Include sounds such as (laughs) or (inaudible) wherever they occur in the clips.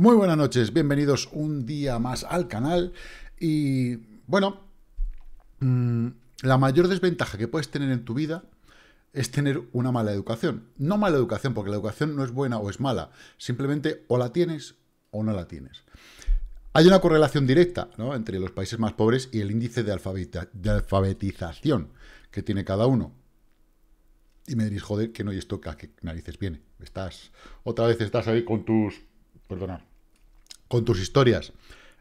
Muy buenas noches, bienvenidos un día más al canal y bueno, mm, la mayor desventaja que puedes tener en tu vida es tener una mala educación. No mala educación, porque la educación no es buena o es mala, simplemente o la tienes o no la tienes. Hay una correlación directa ¿no? entre los países más pobres y el índice de, alfabetización que tiene cada uno. Y me diréis, joder, que no, y esto que narices viene. Estás, otra vez estás ahí con tus, Perdonad con tus historias.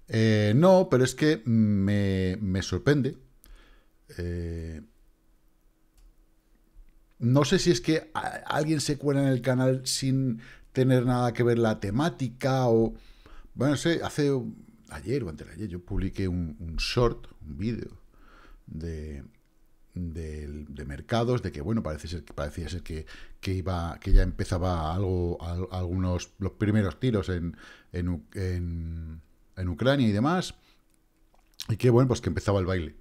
Eh, no, pero es que me, sorprende. Eh, no sé si es que alguien se cuela en el canal sin tener nada que ver la temática o... Bueno, no sé, hace ayer o antes de ayer yo publiqué un, un short, un vídeo de, de, de, mercados, de que bueno, parece ser, parecía ser que, que iba, que ya empezaba algo, algunos, los primeros tiros en, en, en, Ucrania y demás, y que bueno, pues que empezaba el baile.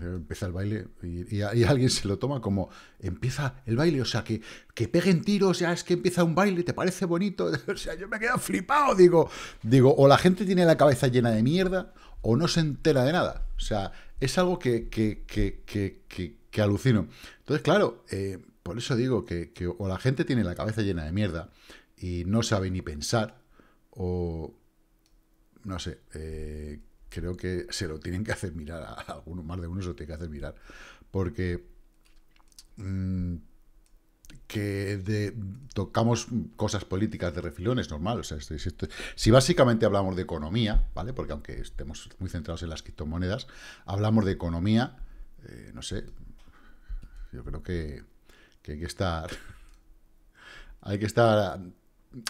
Empieza el baile y, y, y, alguien se lo toma como empieza el baile, o sea, que, que peguen tiros, ya es que empieza un baile, te parece bonito, (laughs) o sea, yo me quedo flipado, digo, digo, o la gente tiene la cabeza llena de mierda, o no se entera de nada. O sea, es algo que, alucino. Entonces, claro, eh, por eso digo que, o la gente tiene la cabeza llena de mierda y no sabe ni pensar, o no sé, eh, creo que se lo tienen que hacer mirar a alguno, más de uno se lo tiene que hacer mirar, porque mm, que tocamos cosas políticas de refilón, es normal. O sea, si, básicamente hablamos de economía, ¿vale? Porque aunque estemos muy centrados en las criptomonedas, hablamos de economía, eh, no sé, yo creo que, que hay que estar... (laughs) Hay que estar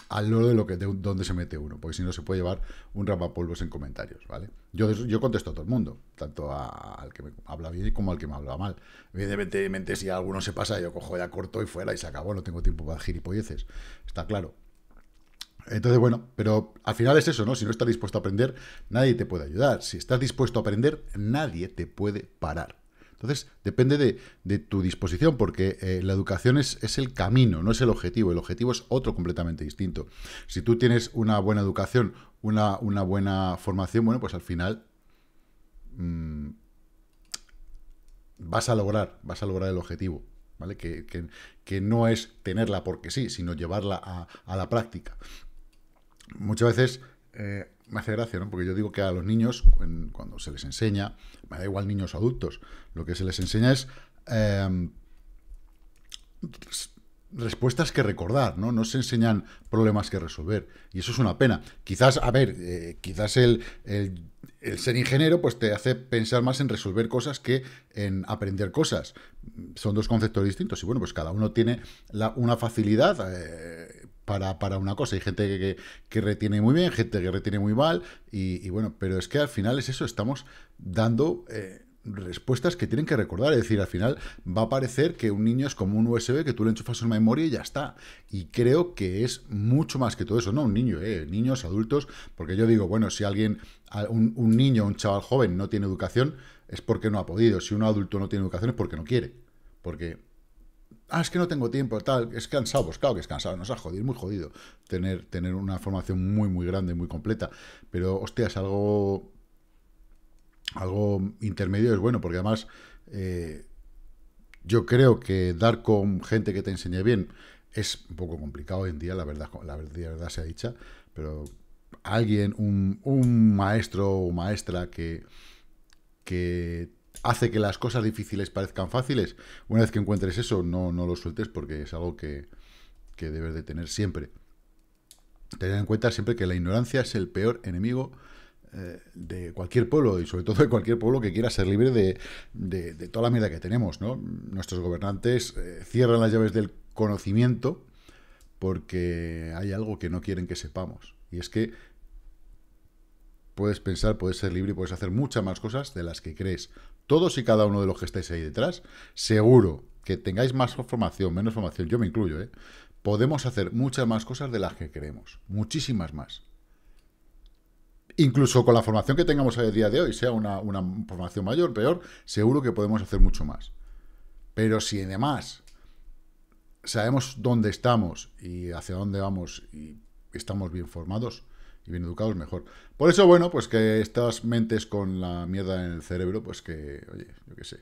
al lado de lo que de dónde se mete uno, porque si no se puede llevar un rapapolvos en comentarios, ¿vale? Yo, yo contesto a todo el mundo, tanto al que me habla bien como al que me habla mal. Evidentemente, si alguno se pasa, yo cojo ya corto y fuera y se acabó, no tengo tiempo para gilipolleces, está claro. Entonces, bueno, pero al final es eso, ¿no? Si no estás dispuesto a aprender, nadie te puede ayudar. Si estás dispuesto a aprender, nadie te puede parar. Entonces, depende de, tu disposición, porque eh, la educación es, el camino, no es el objetivo. El objetivo es otro completamente distinto. Si tú tienes una buena educación, una, buena formación, bueno, pues al final mm, vas a lograr, vas a lograr el objetivo. ¿Vale? Que, no es tenerla porque sí, sino llevarla a, la práctica. Muchas veces eh, me hace gracia, ¿no? Porque yo digo que a los niños, cuando se les enseña, me da igual niños o adultos, lo que se les enseña es em, respuestas que recordar, ¿no? No se enseñan problemas que resolver. Y eso es una pena. Quizás, a ver, eh, quizás el, ser ingeniero pues te hace pensar más en resolver cosas que en aprender cosas. Son dos conceptos distintos. Y bueno, pues cada uno tiene una facilidad. Eh, para, para, una cosa. Hay gente que, que, retiene muy bien, gente que retiene muy mal, y, bueno, pero es que al final es eso, estamos dando eh, respuestas que tienen que recordar. Es decir, al final va a parecer que un niño es como un USB que tú le enchufas en memoria y ya está. Y creo que es mucho más que todo eso, no un niño, eh, niños, adultos, porque yo digo, bueno, si alguien, un, un niño, un chaval joven no tiene educación, es porque no ha podido. Si un adulto no tiene educación es porque no quiere. Porque ah, es que no tengo tiempo, tal, es cansado, pues claro que es cansado, nos ha jodido, muy jodido tener, tener una formación muy, muy grande, muy completa, pero hostias, algo, algo intermedio, es bueno, porque además eh, yo creo que dar con gente que te enseñe bien es un poco complicado hoy en día, la verdad, la verdad, la verdad sea dicha, pero alguien, un, maestro o maestra que, que hace que las cosas difíciles parezcan fáciles. Una vez que encuentres eso, no, lo sueltes porque es algo que, que debes de tener siempre. Tener en cuenta siempre que la ignorancia es el peor enemigo eh, de cualquier pueblo y sobre todo de cualquier pueblo que quiera ser libre de, de, toda la mierda que tenemos. ¿no? Nuestros gobernantes eh, cierran las llaves del conocimiento porque hay algo que no quieren que sepamos. Y es que puedes pensar, puedes ser libre y puedes hacer muchas más cosas de las que crees todos y cada uno de los que estáis ahí detrás, seguro que tengáis más formación, menos formación, yo me incluyo, ¿eh? podemos hacer muchas más cosas de las que queremos, muchísimas más. Incluso con la formación que tengamos a día de hoy, sea una, una formación mayor, peor, seguro que podemos hacer mucho más. Pero si además sabemos dónde estamos y hacia dónde vamos y estamos bien formados, y bien educados mejor. Por eso, bueno, pues que estas mentes con la mierda en el cerebro, pues que, oye, yo qué sé.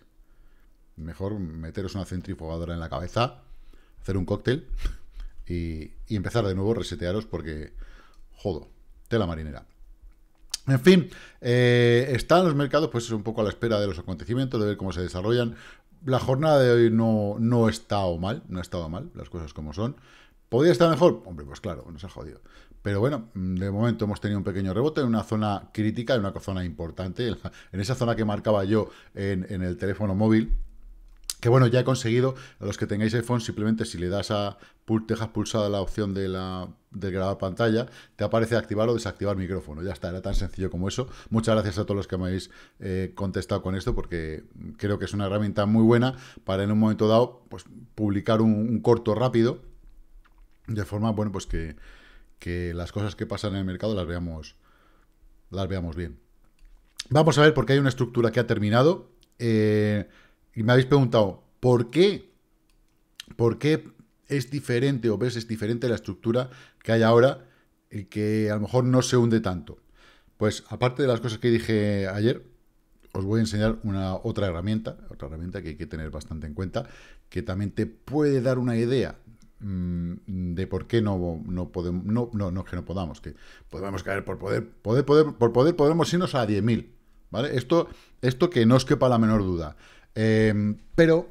Mejor meteros una centrifugadora en la cabeza, hacer un cóctel y, empezar de nuevo, resetearos porque, jodo, tela marinera. En fin, eh, están los mercados pues es un poco a la espera de los acontecimientos, de ver cómo se desarrollan. La jornada de hoy no, no ha estado mal, no ha estado mal, las cosas como son. ¿Podría estar mejor? Hombre, pues claro, nos ha jodido. Pero bueno, mm, de momento hemos tenido un pequeño rebote en una zona crítica, en una zona importante, en, esa zona que marcaba yo en, el teléfono móvil. Que bueno, ya he conseguido, a los que tengáis iPhone, simplemente si le das a, dejas pulsada la opción de la, de grabar pantalla, te aparece activar o desactivar micrófono. Ya está, era tan sencillo como eso. Muchas gracias a todos los que me habéis eh, contestado con esto, porque creo que es una herramienta muy buena para en un momento dado pues, publicar un corto rápido, de forma, bueno, pues que, que las cosas que pasan en el mercado las veamos, las veamos bien. Vamos a ver porque hay una estructura que ha terminado eh, y me habéis preguntado, ¿por qué? ¿Por qué es diferente o ves es diferente la estructura que hay ahora y que a lo mejor no se hunde tanto? Pues aparte de las cosas que dije ayer, os voy a enseñar una otra herramienta, otra herramienta que hay que tener bastante en cuenta, que también te puede dar una idea Mm, de por qué no, no podemos, no, no, no, que no podamos, que podemos caer por poder, poder, poder por poder podemos irnos a 10.000, ¿vale? Esto, esto que no os quepa la menor duda. Eh, pero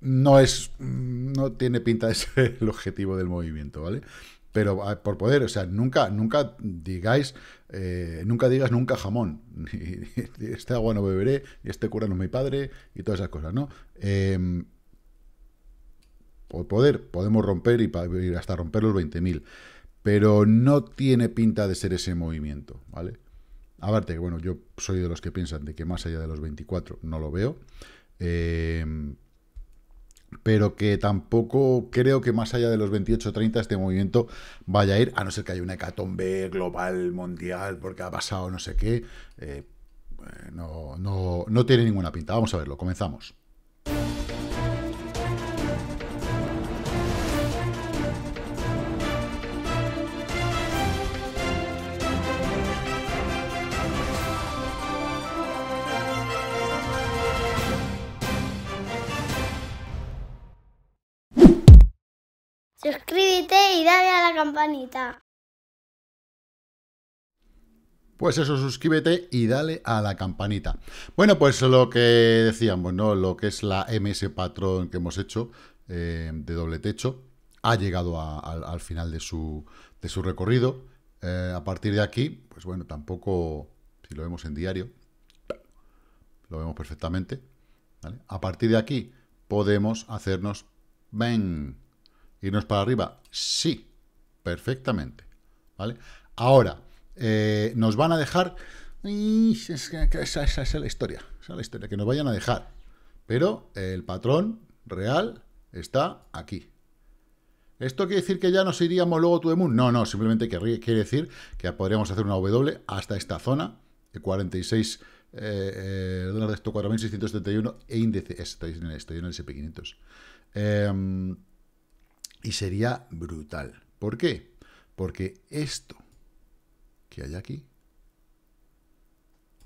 no es, no tiene pinta de ser (laughs) el objetivo del movimiento, ¿vale? Pero ah, por poder, o sea, nunca, nunca digáis, eh, nunca digas nunca jamón, (laughs) este agua no beberé, este cura no es mi padre, y todas esas cosas, ¿no? Eh, poder, podemos romper y, hasta romper los 20.000, pero no tiene pinta de ser ese movimiento, ¿vale? Aparte, bueno, yo soy de los que piensan de que más allá de los 24 no lo veo, em, pero que tampoco creo que más allá de los 28-30 o este movimiento vaya a ir, a no ser que haya una hecatombe global, mundial, porque ha pasado no sé qué, eh, eh, no tiene ninguna pinta. Vamos a verlo, comenzamos. campanita. Pues eso, suscríbete y dale a la campanita. Bueno, pues lo que decíamos, ¿no? Lo que es la MS Patrón que hemos hecho eh, de doble techo ha llegado al final de su, recorrido. Eh, a partir de aquí, pues bueno, tampoco, si lo vemos en diario, lo vemos perfectamente. A partir de aquí podemos hacernos, ven, irnos para arriba, sí, perfectamente, ¿vale? Ahora, eh, nos van a dejar... Esa, esa, es la historia, esa es la historia, que nos vayan a dejar. Pero el patrón real está aquí. ¿Esto quiere decir que ya nos iríamos luego to the moon? No, no, simplemente quiere decir que podríamos hacer una W hasta esta zona, de 46 eh, esto eh, 4.671 e índice, estoy en el, SP500. Em, y sería brutal. ¿Por qué? Porque esto que hay aquí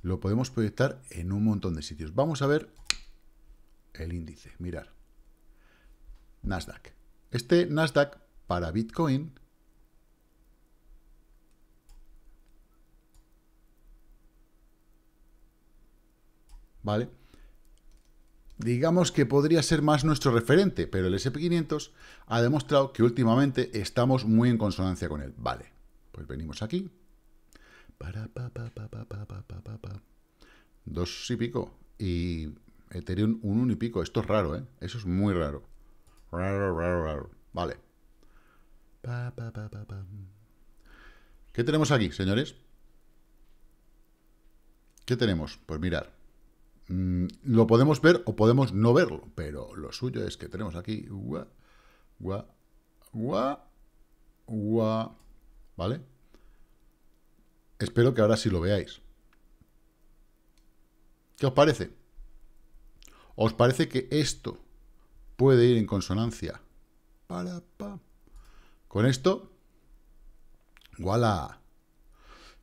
lo podemos proyectar en un montón de sitios. Vamos a ver el índice, mirar. Nasdaq. Este Nasdaq para Bitcoin ¿vale? digamos que podría ser más nuestro referente, pero el SP500 ha demostrado que últimamente estamos muy en consonancia con él. Vale, pues venimos aquí. Dos y pico. Y Ethereum un uno y pico. Esto es raro, ¿eh? Eso es muy raro. Raro, raro, raro. Vale. ¿Qué tenemos aquí, señores? ¿Qué tenemos? Pues mirar. Mm, lo podemos ver o podemos no verlo, pero lo suyo es que tenemos aquí ¿vale? Espero que ahora sí lo veáis. ¿Qué os parece? ¿Os parece que esto puede ir en consonancia? Para, pa. Con esto, ¡Wala!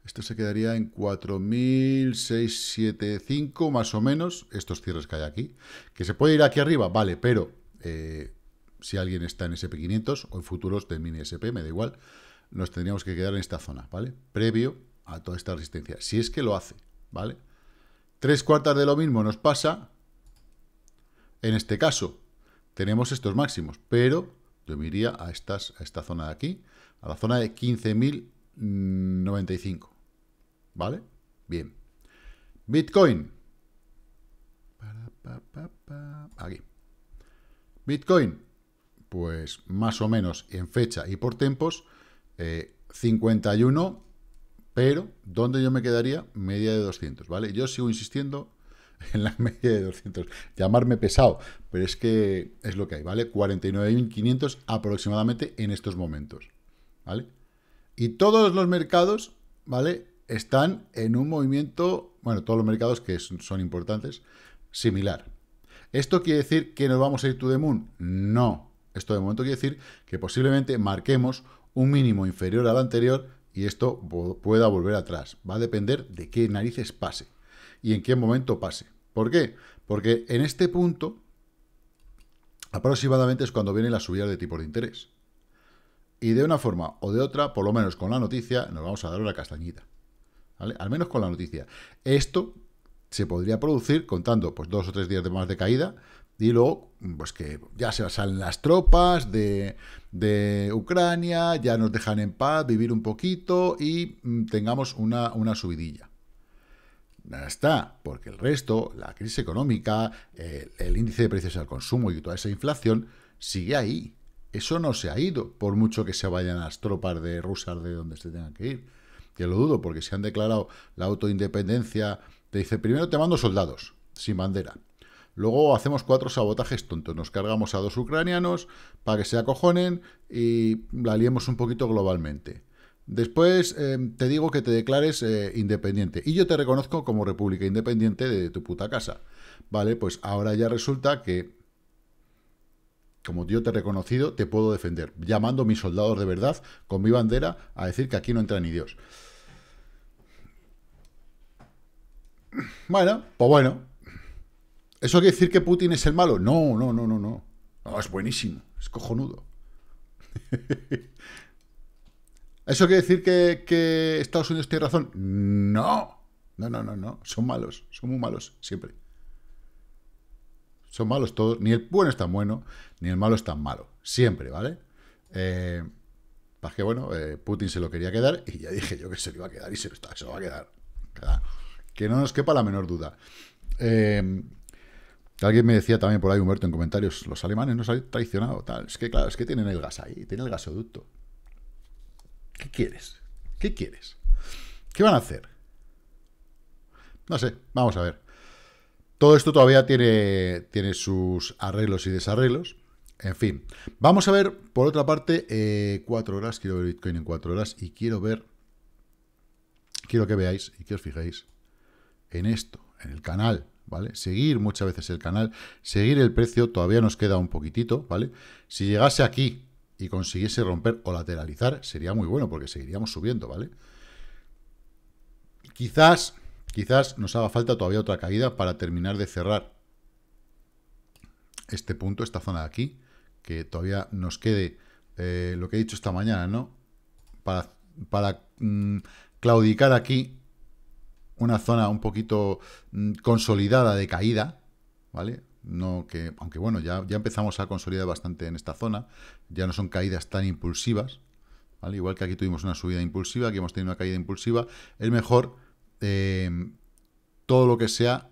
Esto se quedaría en 4.675 más o menos, estos cierres que hay aquí. Que se puede ir aquí arriba, vale, pero eh, si alguien está en SP500 o en futuros de mini SP, me da igual, nos tendríamos que quedar en esta zona, ¿vale? Previo a toda esta resistencia, si es que lo hace, ¿vale? Tres cuartas de lo mismo nos pasa, en este caso, tenemos estos máximos, pero yo me iría a, estas, a esta zona de aquí, a la zona de 15.095. ¿Vale? Bien. Bitcoin. Aquí. Bitcoin, pues más o menos en fecha y por tempos, 51, eh, pero ¿dónde yo me quedaría? Media de 200, ¿vale? Yo sigo insistiendo (laughs) en la media de 200. Llamarme pesado, pero es que es lo que hay, ¿vale? 49.500 aproximadamente en estos momentos, ¿vale? Y todos los mercados, ¿vale? están en un movimiento, bueno, todos los mercados que son importantes, similar. ¿Esto quiere decir que nos vamos a ir to the moon? No. Esto de momento quiere decir que posiblemente marquemos un mínimo inferior al anterior y esto pueda volver atrás. Va a depender de qué narices pase y en qué momento pase. ¿Por qué? Porque en este punto aproximadamente es cuando viene... ...la subida de tipos de interés. Y de una forma o de otra, por lo menos con la noticia, nos vamos a dar una castañita. Al menos con la noticia. Esto se podría producir contando pues dos o tres días de más de caída y luego pues que ya se salen las tropas de, Ucrania, ya nos dejan en paz, vivir un poquito y mm, tengamos una, una subidilla. Nada está, porque el resto, la crisis económica, el, índice de precios al consumo y toda esa inflación sigue ahí. Eso no se ha ido, por mucho que se vayan las tropas de rusas de donde se tengan que ir que lo dudo, porque si han declarado la autoindependencia, te dice, primero te mando soldados, sin bandera. Luego hacemos cuatro sabotajes tontos, nos cargamos a dos ucranianos para que se acojonen y la liemos un poquito globalmente. Después eh, te digo que te declares eh, independiente y yo te reconozco como república independiente de tu puta casa. Vale, pues ahora ya resulta que, como yo te he reconocido, te puedo defender, llamando a mis soldados de verdad con mi bandera a decir que aquí no entra ni Dios. Bueno, pues bueno. ¿Eso quiere decir que Putin es el malo? No, no, no, no, no. es buenísimo, es cojonudo. (laughs) ¿Eso quiere decir que, Estados Unidos tiene razón? No. No, no, no, no. Son malos, son muy malos, siempre. Son malos todos. Ni el bueno es tan bueno, ni el malo es tan malo. Siempre, ¿vale? Eh, pues que bueno, eh, Putin se lo quería quedar y ya dije yo que se lo iba a quedar y se lo, se va a quedar. quedar que no nos quepa la menor duda. Eh, alguien me decía también por ahí, Humberto, en comentarios, los alemanes nos han traicionado, tal. Es que, claro, es que tienen el gas ahí, tienen el gasoducto. ¿Qué quieres? ¿Qué quieres? ¿Qué van a hacer? No sé, vamos a ver. Todo esto todavía tiene, tiene sus arreglos y desarreglos. En fin, vamos a ver, por otra parte, eh, cuatro horas, quiero ver Bitcoin en cuatro horas y quiero ver, quiero que veáis y que os fijéis en esto, en el canal, ¿vale? Seguir muchas veces el canal, seguir el precio, todavía nos queda un poquitito, ¿vale? Si llegase aquí y consiguiese romper o lateralizar, sería muy bueno porque seguiríamos subiendo, ¿vale? Quizás, quizás nos haga falta todavía otra caída para terminar de cerrar este punto, esta zona de aquí, que todavía nos quede eh, lo que he dicho esta mañana, ¿no? Para, mm, claudicar aquí una zona un poquito mm, consolidada de caída, ¿vale? No que, aunque bueno, ya, ya empezamos a consolidar bastante en esta zona, ya no son caídas tan impulsivas, ¿vale? Igual que aquí tuvimos una subida impulsiva, aquí hemos tenido una caída impulsiva, es mejor eh, todo lo que sea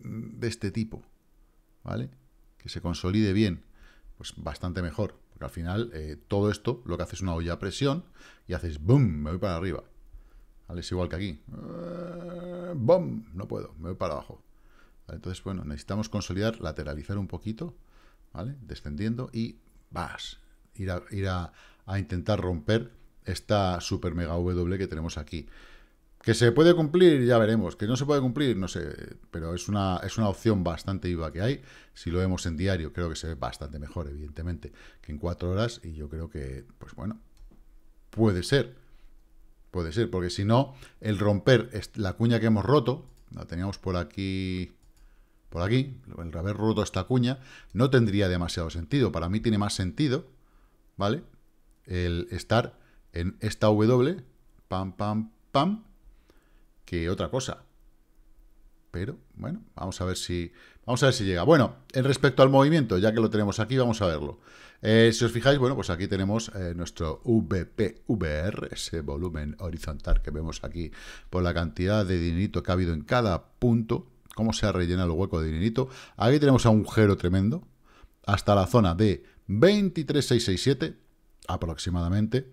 mm, de este tipo, ¿vale? Que se consolide bien, pues bastante mejor, porque al final eh, todo esto lo que hace es una olla a presión y haces ¡boom! me voy para arriba es igual que aquí. Eh, ¡Bom! No puedo, me voy para abajo. entonces, bueno, necesitamos consolidar, lateralizar un poquito, ¿vale? Descendiendo y vas. Ir, a, a, intentar romper esta super mega W que tenemos aquí. Que se puede cumplir, ya veremos. Que no se puede cumplir, no sé. Pero es una, es una opción bastante viva que hay. Si lo vemos en diario, creo que se ve bastante mejor, evidentemente, que en cuatro horas. Y yo creo que, pues bueno, puede ser. Puede ser, porque si no, el romper la cuña que hemos roto, la teníamos por aquí, por aquí, el haber roto esta cuña, no tendría demasiado sentido. Para mí tiene más sentido, ¿vale? El estar en esta W, pam, pam, pam, que otra cosa pero bueno, vamos a ver si vamos a ver si llega. Bueno, en respecto al movimiento, ya que lo tenemos aquí, vamos a verlo. Eh, si os fijáis, bueno, pues aquí tenemos eh, nuestro VPVR, ese volumen horizontal que vemos aquí por la cantidad de dinerito que ha habido en cada punto, cómo se ha rellenado el hueco de dinerito. Aquí tenemos un agujero tremendo, hasta la zona de 23,667 aproximadamente.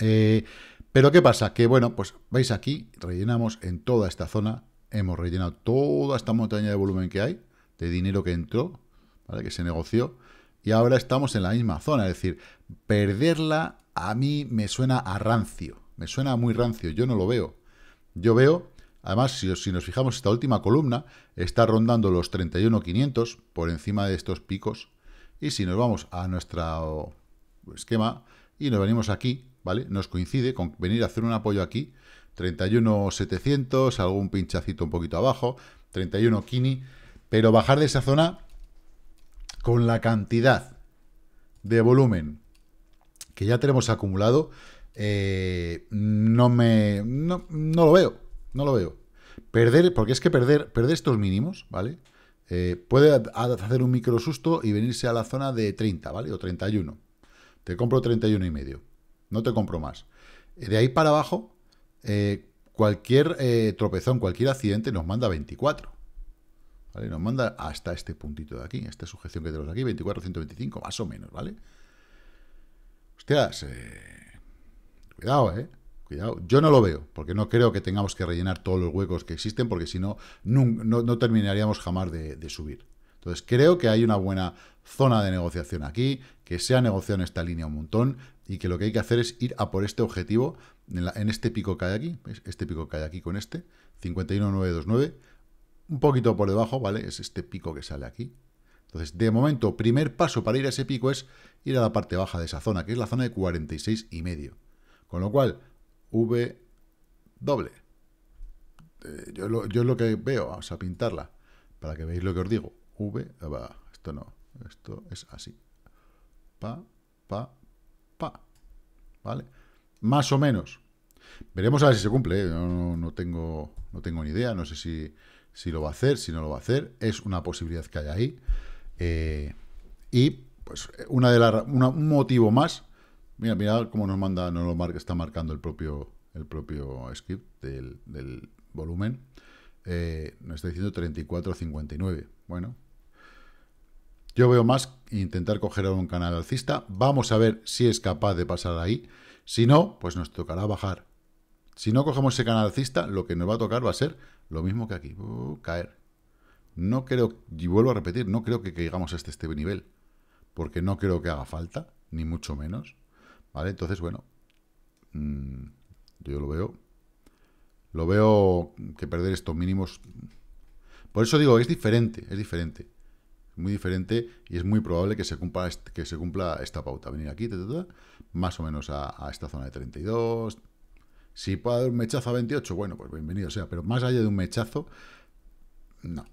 Eh, pero ¿qué pasa? Que bueno, pues veis aquí, rellenamos en toda esta zona hemos rellenado toda esta montaña de volumen que hay, de dinero que entró, que se negoció, y ahora estamos en la misma zona. Es decir, perderla a mí me suena a rancio, me suena muy rancio, yo no lo veo. Yo veo, además, si, si nos fijamos, esta última columna está rondando los 31.500 por encima de estos picos. Y si nos vamos a nuestro esquema y nos venimos aquí, ¿vale? Nos coincide con venir a hacer un apoyo aquí, 31.700, algún pinchacito un poquito abajo, 31 Kini, pero bajar de esa zona con la cantidad de volumen que ya tenemos acumulado, eh, no me... No, no, lo veo, no lo veo. Perder, porque es que perder, perder estos mínimos, ¿vale? Eh, puede hacer un micro susto y venirse a la zona de 30, ¿vale? O 31. Te compro 31 y medio. No te compro más. De ahí para abajo, eh, cualquier eh, tropezón, cualquier accidente nos manda 24. Nos manda hasta este puntito de aquí, esta sujeción que tenemos aquí, 24, 125, más o menos, ¿vale? Hostias, eh, cuidado, ¿eh? Cuidado, yo no lo veo, porque no creo que tengamos que rellenar todos los huecos que existen, porque si no, no, terminaríamos jamás de, de subir. Entonces creo que hay una buena zona de negociación aquí, que se ha negociado en esta línea un montón, y que lo que hay que hacer es ir a por este objetivo en, este pico que hay aquí, este pico que hay aquí con este, 51.929, un poquito por debajo, ¿vale? Es este pico que sale aquí. Entonces, de momento, primer paso para ir a ese pico es ir a la parte baja de esa zona, que es la zona de 46 y medio. Con lo cual, V doble. Eh, yo, es lo, que veo, vamos a pintarla, para que veáis lo que os digo. V, ah, esto no, esto es así. Pa, pa, pa, ¿vale? Más o menos. Veremos a ver si se cumple, ¿eh? no, tengo, no tengo ni idea, no sé si, lo va a hacer, si no lo va a hacer, es una posibilidad que hay ahí. Eh, y pues una de las, un motivo más, mira, mira cómo nos manda, nos lo marca, está marcando el propio, el propio script del, volumen, eh, nos está diciendo 34,59. Bueno, yo veo más intentar coger a un canal alcista. Vamos a ver si es capaz de pasar ahí. Si no, pues nos tocará bajar. Si no cogemos ese canal alcista, lo que nos va a tocar va a ser lo mismo que aquí, uh, caer. No creo, y vuelvo a repetir, no creo que, caigamos llegamos hasta este nivel, porque no creo que haga falta, ni mucho menos. ¿Vale? Entonces, bueno, mm, yo lo veo. Lo veo que perder estos mínimos... Por eso digo, es diferente, es diferente muy diferente y es muy probable que se cumpla, que se cumpla esta pauta. Venir aquí, más o menos a, esta zona de 32. Si puede haber un mechazo a 28, bueno, pues bienvenido sea, pero más allá de un mechazo, no.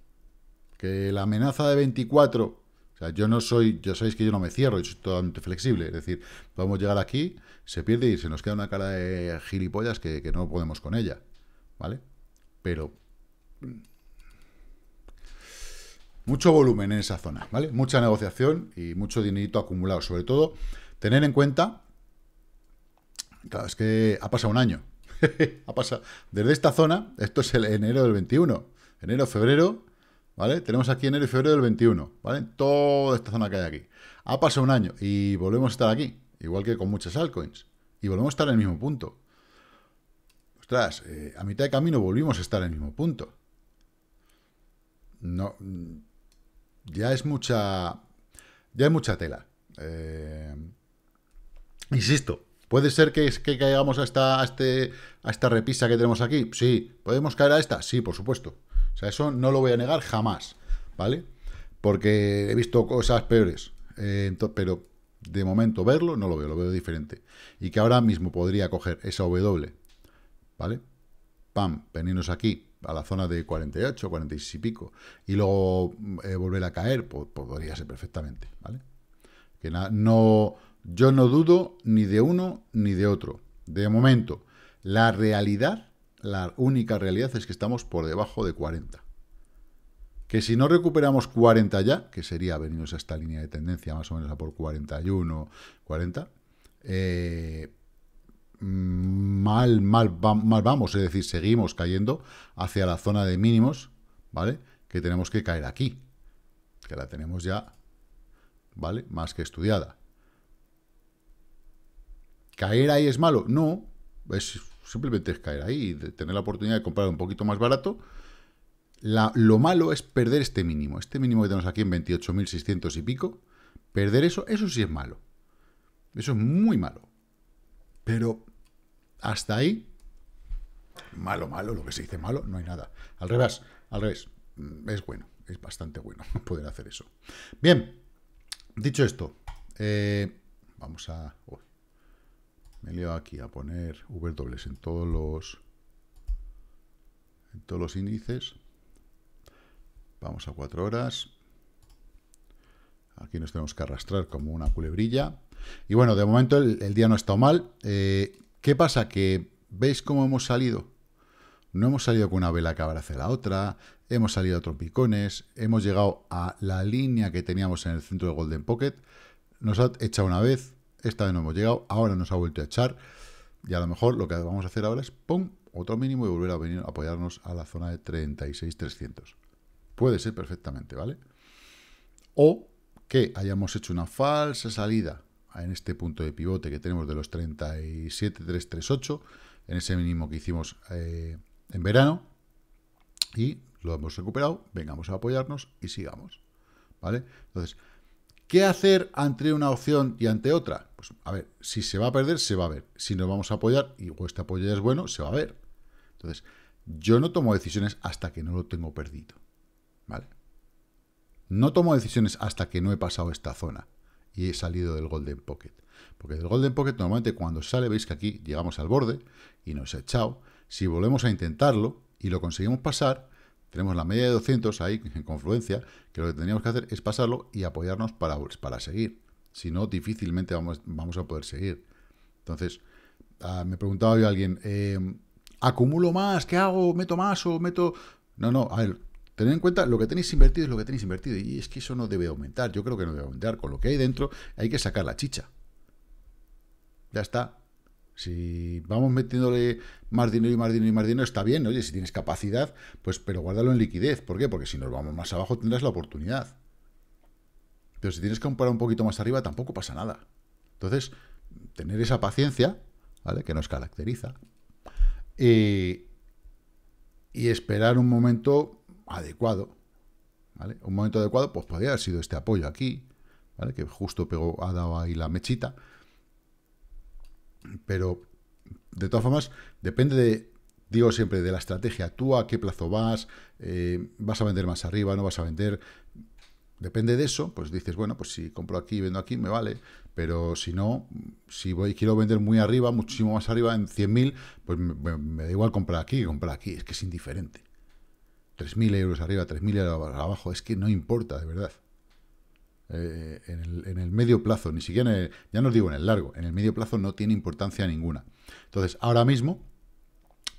Que la amenaza de 24, o sea, yo no soy, ya sabéis que yo no me cierro, yo soy totalmente flexible, es decir, podemos llegar aquí, se pierde y se nos queda una cara de gilipollas que no podemos con ella, ¿vale? Pero mucho volumen en esa zona, ¿vale? Mucha negociación y mucho dinerito acumulado. Sobre todo, tener en cuenta, claro, es que ha pasado un año. (laughs) ha pasado, desde esta zona, esto es el enero del 21, enero, febrero, ¿vale? Tenemos aquí enero y febrero del 21, ¿vale? Toda esta zona que hay aquí. Ha pasado un año y volvemos a estar aquí, igual que con muchas altcoins. Y volvemos a estar en el mismo punto. Ostras, eh, a mitad de camino volvimos a estar en el mismo punto. No, ya es mucha, ya es mucha tela. Eh, insisto, ¿puede ser que, que caigamos hasta, a, este, a esta repisa que tenemos aquí? Sí. ¿Podemos caer a esta? Sí, por supuesto. O sea, eso no lo voy a negar jamás, ¿vale? Porque he visto cosas peores. Eh, pero de momento verlo no lo veo, lo veo diferente. Y que ahora mismo podría coger esa W, ¿vale? Pam, venimos aquí, a la zona de 48, 46 y pico, y luego mm, eh, volver a caer, pues, podría ser perfectamente, ¿vale? Que no, yo no dudo ni de uno ni de otro. De momento, la realidad, la única realidad es que estamos por debajo de 40. Que si no recuperamos 40 ya, que sería venirnos a esta línea de tendencia más o menos a por 41, 40, eh, mal, mal, mal vamos, es decir, seguimos cayendo hacia la zona de mínimos, ¿vale? Que tenemos que caer aquí, que la tenemos ya, ¿vale? Más que estudiada. ¿Caer ahí es malo? No, simplemente es caer ahí y tener la oportunidad de comprar un poquito más barato. La, lo malo es perder este mínimo, este mínimo que tenemos aquí en 28.600 y pico, perder eso, eso sí es malo. Eso es muy malo. Pero hasta ahí, malo, malo, lo que se dice malo, no hay nada. Al revés, al revés, mm, es bueno, es bastante bueno (laughs) poder hacer eso. Bien, dicho esto, eh, vamos a... me he aquí a poner W en todos los... En todos los índices. Vamos a 4 horas. Aquí nos tenemos que arrastrar como una culebrilla. Y bueno, de momento el, día no ha estado mal. Eh, ¿Qué pasa? Que veis cómo hemos salido. No hemos salido con una vela que abrace la otra, hemos salido a trompicones, hemos llegado a la línea que teníamos en el centro de Golden Pocket, nos ha echado una vez, esta vez no hemos llegado, ahora nos ha vuelto a echar, y a lo mejor lo que vamos a hacer ahora es, ¡pum!, otro mínimo y volver a venir a apoyarnos a la zona de 36,300. Puede ser perfectamente, ¿vale? O que hayamos hecho una falsa salida en este punto de pivote que tenemos de los 37,338, en ese mínimo que hicimos eh, en verano, y lo hemos recuperado, vengamos a apoyarnos y sigamos. ¿Vale? Entonces, ¿qué hacer ante una opción y ante otra? Pues, a ver, si se va a perder, se va a ver. Si nos vamos a apoyar y este apoyo ya es bueno, se va a ver. Entonces, yo no tomo decisiones hasta que no lo tengo perdido. ¿Vale? No tomo decisiones hasta que no he pasado esta zona y he salido del Golden Pocket. Porque del Golden Pocket normalmente cuando sale veis que aquí llegamos al borde y nos ha echado. Si volvemos a intentarlo y lo conseguimos pasar, tenemos la media de 200 ahí (laughs) en confluencia, que lo que teníamos que hacer es pasarlo y apoyarnos para, para seguir. Si no, difícilmente vamos, vamos a poder seguir. Entonces, ah, me preguntaba yo alguien, em, ¿acumulo más? ¿Qué hago? ¿Meto más o meto...? No, no, a ver, Tened en cuenta, lo que tenéis invertido es lo que tenéis invertido. Y es que eso no debe aumentar. Yo creo que no debe aumentar. Con lo que hay dentro hay que sacar la chicha. Ya está. Si vamos metiéndole más dinero y más dinero y más dinero, está bien. Oye, si tienes capacidad, pues pero guárdalo en liquidez. ¿Por qué? Porque si nos vamos más abajo tendrás la oportunidad. Pero si tienes que comprar un poquito más arriba, tampoco pasa nada. Entonces, tener esa paciencia, ¿vale? Que nos caracteriza. Eh, y esperar un momento adecuado, ¿vale? Un momento adecuado, pues podría haber sido este apoyo aquí, ¿vale? Que justo pegó, ha dado ahí la mechita. Pero, de todas formas, depende de, digo siempre, de la estrategia. Tú a qué plazo vas, eh, vas a vender más arriba, no vas a vender... Depende de eso, pues dices, bueno, pues si compro aquí, y vendo aquí, me vale. Pero si no, si voy quiero vender muy arriba, muchísimo más arriba, en 100.000, pues me, da igual comprar aquí y comprar aquí. Es que es indiferente. 3.000 euros arriba, 3.000 euros abajo, es que no importa, de verdad. Eh, en, el, medio plazo, ni siquiera, en el, ya no digo en el largo, en el medio plazo no tiene importancia ninguna. Entonces, ahora mismo,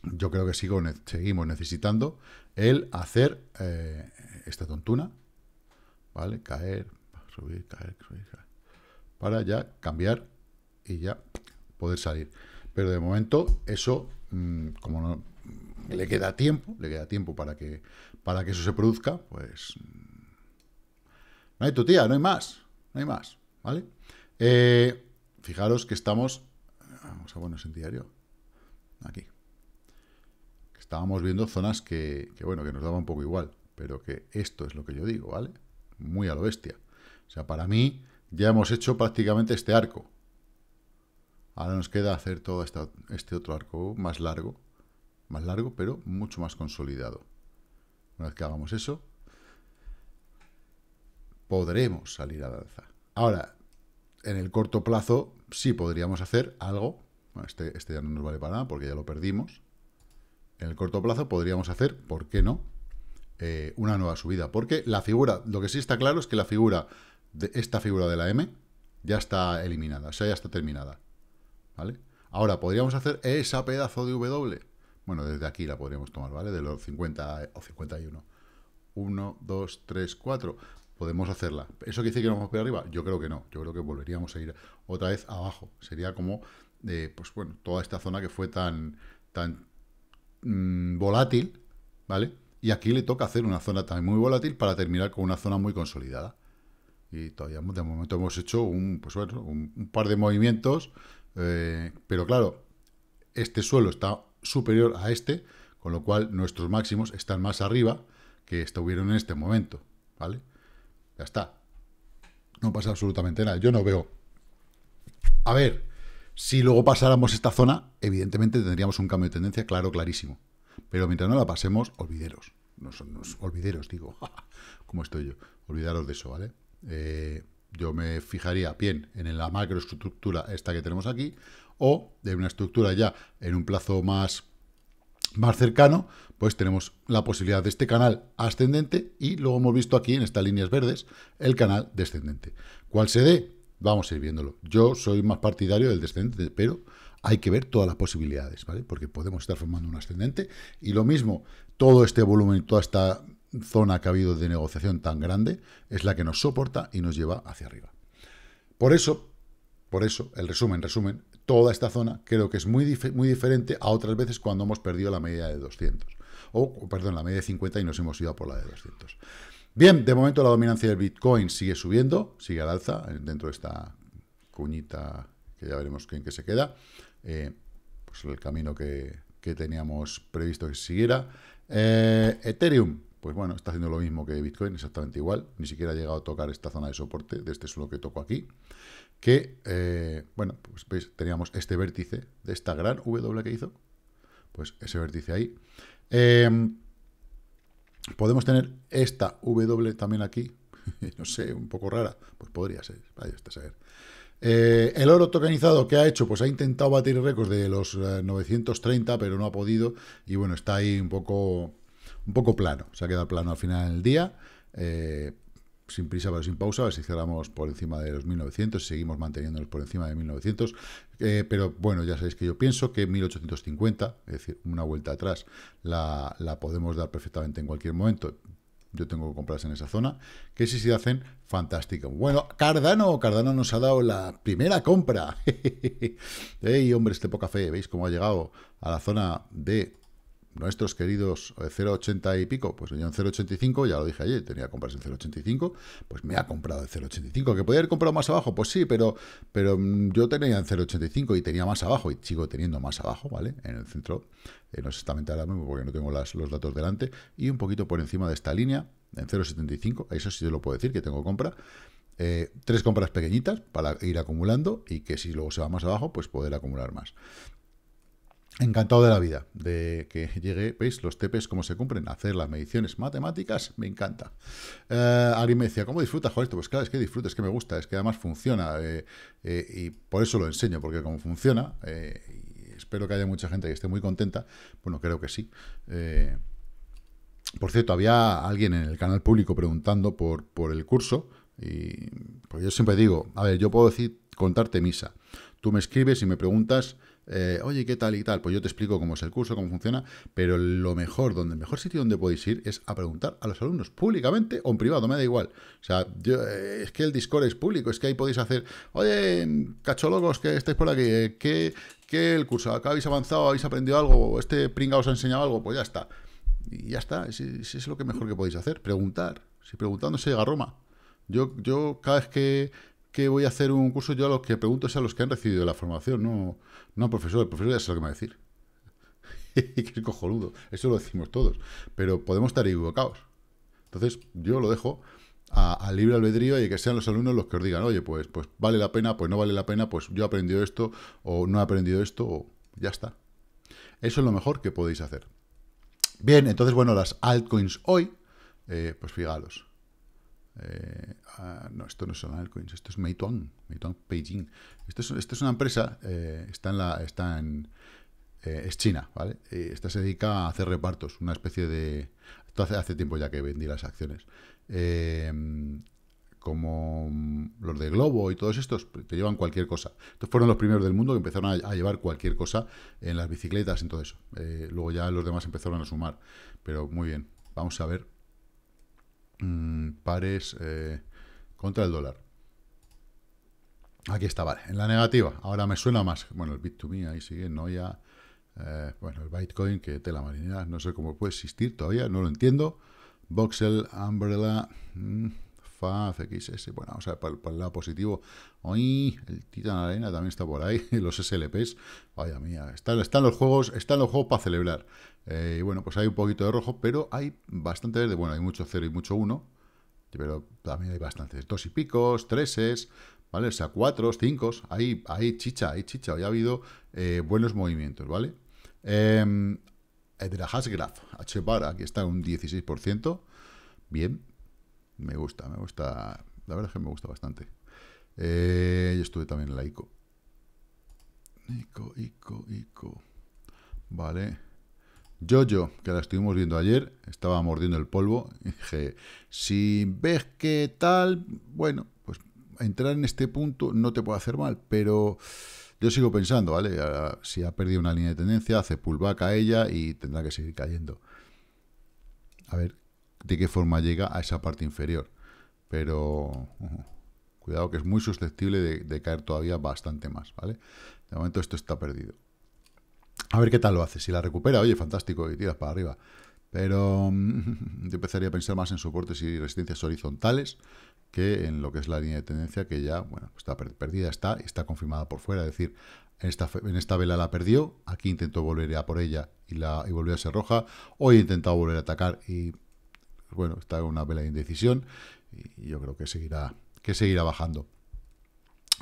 yo creo que sigo, seguimos necesitando el hacer eh, esta tontuna, ¿vale? Caer, subir, caer, subir, caer, para ya cambiar y ya poder salir. Pero de momento, eso, mm, como no, le queda tiempo, le queda tiempo para que, para que eso se produzca, pues no hay tu tía, no hay más, no hay más, ¿vale? Eh, fijaros que estamos, vamos a ponernos en diario, aquí, estábamos viendo zonas que, bueno, que nos daban un poco igual, pero que esto es lo que yo digo, ¿vale? Muy a lo bestia. O sea, para mí ya hemos hecho prácticamente este arco. Ahora nos queda hacer todo este otro arco más largo, más largo, pero mucho más consolidado. Una vez que hagamos eso, podremos salir a la Ahora, en el corto plazo, sí podríamos hacer algo. Este, este, ya no nos vale para nada porque ya lo perdimos. En el corto plazo podríamos hacer, ¿por qué no? Eh, una nueva subida. Porque la figura, lo que sí está claro es que la figura, de esta figura de la M, ya está eliminada, o sea, ya está terminada. ¿Vale? Ahora, podríamos hacer esa pedazo de W bueno, desde aquí la podríamos tomar, ¿vale? De los 50 o 51. 1, 2, 3, 4. Podemos hacerla. ¿Eso quiere decir que no vamos a ir arriba? Yo creo que no. Yo creo que volveríamos a ir otra vez abajo. Sería como, eh, pues bueno, toda esta zona que fue tan, tan mm, volátil, ¿vale? Y aquí le toca hacer una zona también muy volátil para terminar con una zona muy consolidada. Y todavía de momento hemos hecho un, pues bueno, un, par de movimientos, eh, pero claro, este suelo está superior a este, con lo cual nuestros máximos están más arriba que estuvieron en este momento, ¿vale? Ya está. No pasa absolutamente nada. Yo no veo... A ver, si luego pasáramos esta zona, evidentemente tendríamos un cambio de tendencia claro, clarísimo. Pero mientras no la pasemos, olvideros. No son olvideros, digo. (laughs) como estoy yo? Olvidaros de eso, ¿vale? Eh, yo me fijaría bien en la macroestructura esta que tenemos aquí, o de una estructura ya en un plazo más, más cercano, pues tenemos la posibilidad de este canal ascendente y luego hemos visto aquí en estas líneas verdes el canal descendente. ¿Cuál se dé? Vamos a ir viéndolo. Yo soy más partidario del descendente, pero hay que ver todas las posibilidades, ¿vale? Porque podemos estar formando un ascendente y lo mismo, todo este volumen, toda esta zona que ha habido de negociación tan grande es la que nos soporta y nos lleva hacia arriba. Por eso, por eso, el resumen, resumen, toda esta zona creo que es muy, muy diferente a otras veces cuando hemos perdido la media de 200. O, perdón, la media de 50 y nos hemos ido a por la de 200. Bien, de momento la dominancia del Bitcoin sigue subiendo, sigue al alza eh, dentro de esta cuñita que ya veremos en qué se queda. Eh, pues el camino que, teníamos previsto que siguiera. Eh, Ethereum, pues bueno, está haciendo lo mismo que Bitcoin, exactamente igual. Ni siquiera ha llegado a tocar esta zona de soporte de este suelo que toco aquí que, eh, bueno, pues teníamos este vértice de esta gran W que hizo, pues ese vértice ahí. Em, podemos tener esta W también aquí, (laughs) no sé, un poco rara, pues podría ser, Vaya, está, a ver. Eh, el oro tokenizado que ha hecho, pues ha intentado batir récords de los 930, eh, pero no ha podido, y bueno, está ahí un poco, un poco plano, se ha quedado plano al final del día, sin prisa pero sin pausa, a ver si cerramos por encima de los 1900, seguimos manteniéndonos por encima de 1900, eh, pero bueno, ya sabéis que yo pienso que 1850, es decir, una vuelta atrás, la, podemos dar perfectamente en cualquier momento, yo tengo que comprarse en esa zona, que si se hacen, fantástico. Bueno, Cardano, Cardano nos ha dado la primera compra. (laughs) ¡Ey, hombre, este poca fe! ¿Veis cómo ha llegado a la zona de nuestros queridos 0,80 eh, y pico, pues venía en 0,85, ya lo dije ayer, tenía compras en 0,85, pues me ha comprado en 0,85, que podía haber comprado más abajo, pues sí, pero, pero mm, yo tenía en 0,85 y tenía más abajo y sigo teniendo más abajo, ¿vale? En el centro, eh, no exactamente ahora mismo porque no tengo los datos delante, y un poquito por encima de esta línea, en 0,75, eso sí te lo puedo decir, que tengo compra. Eh, tres compras pequeñitas para ir acumulando y que si luego se va más abajo, pues poder acumular más. Encantado de la vida, de que llegue, veis, los tepes cómo se cumplen, hacer las mediciones matemáticas, me encanta. Eh, me decía, ¿cómo disfrutas con esto? Pues claro, es que disfruto, es que me gusta, es que además funciona, eh, eh, y por eso lo enseño, porque como funciona, eh, y espero que haya mucha gente que esté muy contenta, bueno, creo que sí. por cierto, había alguien en el canal público preguntando por, por el curso, y pues yo siempre digo, a ver, yo puedo decir, contarte misa. Tú me escribes y me preguntas eh, oye, ¿qué tal y tal? Pues yo te explico cómo es el curso, cómo funciona, pero lo mejor, donde el mejor sitio donde podéis ir es a preguntar a los alumnos, públicamente o en privado, me da igual. O sea, eh, es que el Discord es público, es que ahí podéis hacer, oye, cachologos que estáis por aquí, eh, ¿qué, ¿qué, el curso? ¿Acá habéis avanzado, habéis aprendido algo? este pringa os ha enseñado algo? Pues ya está. Y ya está, es, es, lo que mejor que podéis hacer, preguntar. Si preguntando se llega a Roma. Yo, yo cada vez que, voy a hacer un curso, yo a los que pregunto es a los que han recibido la formación, no no, profesor, el profesor ya sabe lo que me va a decir. (laughs) ¡Qué cojonudo. Eso lo decimos todos. Pero podemos estar equivocados. Entonces, yo lo dejo a, libre albedrío y que sean los alumnos los que os digan, oye, pues, pues vale la pena, pues no vale la pena, pues yo he aprendido esto, o no he aprendido esto, o ya está. Eso es lo mejor que podéis hacer. Bien, entonces, bueno, las altcoins hoy, eh, pues fígalos. Eh, ah, no, esto no son altcoins, esto es Meituan, Meituan Beijing. Esto es, una empresa, eh, está en la, está en, eh, es China, ¿vale? esta se dedica a hacer repartos, una especie de, esto hace, hace tiempo ya que vendí las acciones. como los de Globo y todos estos, pues, te llevan cualquier cosa. Estos fueron los primeros del mundo que empezaron a, a llevar cualquier cosa en las bicicletas, en todo eso. luego ya los demás empezaron a sumar, pero muy bien. Vamos a ver Mm, pares eh, contra el dólar. Aquí está, vale, en la negativa. Ahora me suena más. Bueno, el Bit2Me ahí sigue, no ya. Eh, bueno, el Bitcoin, que la marinera, no sé cómo puede existir todavía, no lo entiendo. Voxel, Umbrella, mm, fxs XS, bueno, vamos a ver, para el lado positivo. hoy El Titan Arena también está por ahí, (laughs) los SLPs, vaya mía, están, están los juegos, están los juegos para celebrar. Eh, y bueno, pues hay un poquito de rojo, pero hay bastante verde, bueno, hay mucho 0 y mucho 1, pero también hay bastantes, dos y picos, treses, ¿vale? O sea, cuatro, cinco, hay, hay chicha, hay chicha, hoy ha habido eh, buenos movimientos, ¿vale? Eh, de la h aquí está un 16%, bien, me gusta, me gusta. La verdad es que me gusta bastante. Eh, yo estuve también en la ICO. ICO, ICO, ICO. Vale. Jojo, que la estuvimos viendo ayer, estaba mordiendo el polvo. dije, si ves que tal, bueno, pues entrar en este punto no te puede hacer mal, pero yo sigo pensando, ¿vale? si ha perdido una línea de tendencia, hace pullback a ella y tendrá que seguir cayendo. A ver de qué forma llega a esa parte inferior. Pero cuidado que es muy susceptible de, caer todavía bastante más, ¿vale? De momento esto está perdido. A ver qué tal lo hace. Si la recupera, oye, fantástico, y tiras para arriba. Pero mm, (laughs) yo empezaría a pensar más en soportes y resistencias horizontales que en lo que es la línea de tendencia que ya, bueno, está perdida, está, está confirmada por fuera. Es decir, en esta, vela la perdió, aquí intentó volver a por ella y, la, volvió a ser roja. Hoy intentado volver a atacar y bueno, está una pelea de indecisión y yo creo que seguirá, que seguirá bajando.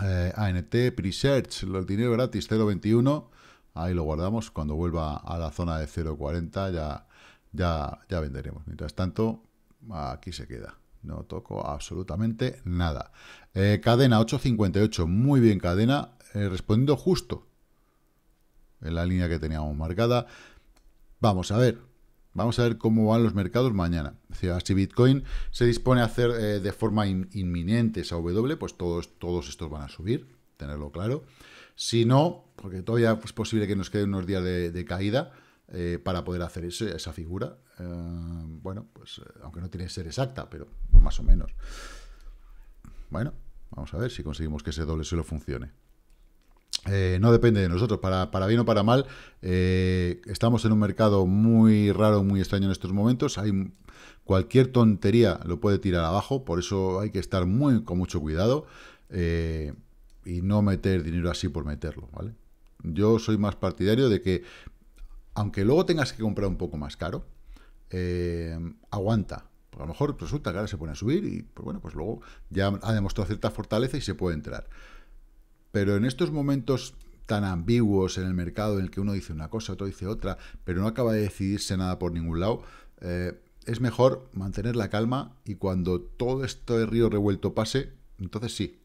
Eh, ANT, Presearch, el dinero gratis 0.21, ahí lo guardamos, cuando vuelva a la zona de 0.40 ya, ya, venderemos. Mientras tanto, aquí se queda. No toco absolutamente nada. Eh, cadena 858, muy bien cadena, eh, respondiendo justo en la línea que teníamos marcada. Vamos a ver, Vamos a ver cómo van los mercados mañana. si Bitcoin se dispone a hacer eh, de forma inminente esa W, pues todos, todos estos van a subir, tenerlo claro. Si no, porque todavía es posible que nos queden unos días de, caída eh, para poder hacer esa figura. Eh, bueno, pues aunque no tiene que ser exacta, pero más o menos. Bueno, vamos a ver si conseguimos que ese doble solo funcione. Eh, no depende de nosotros, para, bien o para mal. Eh, estamos en un mercado muy raro, muy extraño en estos momentos. Hay cualquier tontería lo puede tirar abajo, por eso hay que estar muy con mucho cuidado eh, y no meter dinero así por meterlo, ¿vale? Yo soy más partidario de que, aunque luego tengas que comprar un poco más caro, aguanta. a lo mejor resulta que ahora se pone a subir y, pues bueno, pues luego ya ha demostrado cierta fortaleza y se puede entrar. Pero en estos momentos tan ambiguos en el mercado en el que uno dice una cosa, otro dice otra, pero no acaba de decidirse nada por ningún lado, eh, es mejor mantener la calma y cuando todo este río revuelto pase, entonces sí.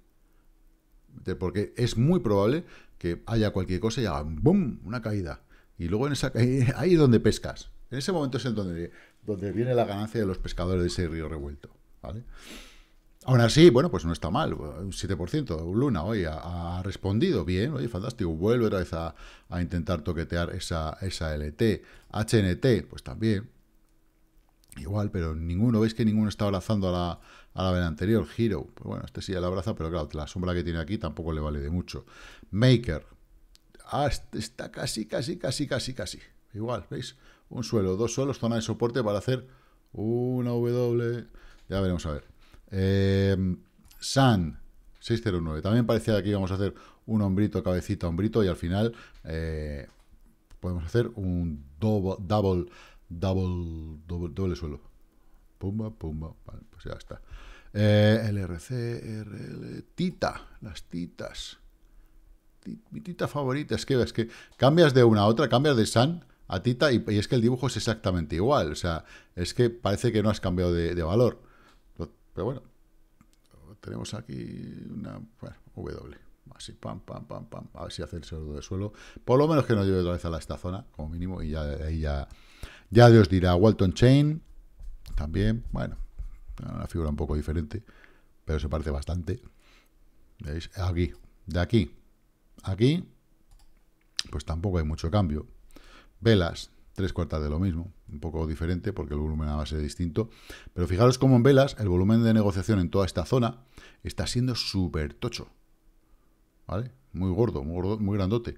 Porque es muy probable que haya cualquier cosa y haga ¡boom! una caída. Y luego en esa caída, (laughs) ahí es donde pescas. En ese momento es donde, donde viene la ganancia de los pescadores de ese río revuelto. ¿vale? Aún así, bueno, pues no está mal, un 7%. Luna hoy ha, respondido bien, oye, fantástico, vuelve otra vez a, intentar toquetear esa, esa LT. HNT, pues también, igual, pero ninguno, veis que ninguno está abrazando a la, a vela anterior, Hero, pues bueno, este sí la abraza, pero claro, la sombra que tiene aquí tampoco le vale de mucho. Maker, ah, está casi, casi, casi, casi, casi, igual, ¿veis? Un suelo, dos suelos, zona de soporte para hacer una W, ya veremos a ver. Em, San 609. También parecía que íbamos a hacer un hombrito, cabecita, hombrito, y al final eh, podemos hacer un double, double, double, doble, suelo. Pumba, pumba. Vale, pues ya está. Eh, LRC, Tita, las titas. mi tita favorita, es que, es que cambias de una a otra, cambias de San a Tita y, es que el dibujo es exactamente igual. O sea, es que parece que no has cambiado de valor. Pero bueno, tenemos aquí una W. Así, pam, pam, pam, pam. A ver si hace el sordo de suelo. Por lo menos que no lleve otra vez a esta zona, como mínimo. Y ya ahí ya, ya Dios dirá. Walton Chain también. Bueno, una figura un poco diferente, pero se parece bastante. ¿Veis? Aquí, de aquí. Aquí, pues tampoco hay mucho cambio. Velas, tres cuartas de lo mismo, un poco diferente porque el volumen va a ser distinto. Pero fijaros como en velas el volumen de negociación en toda esta zona está siendo súper tocho, ¿vale? Muy gordo, muy, gordo, muy grandote.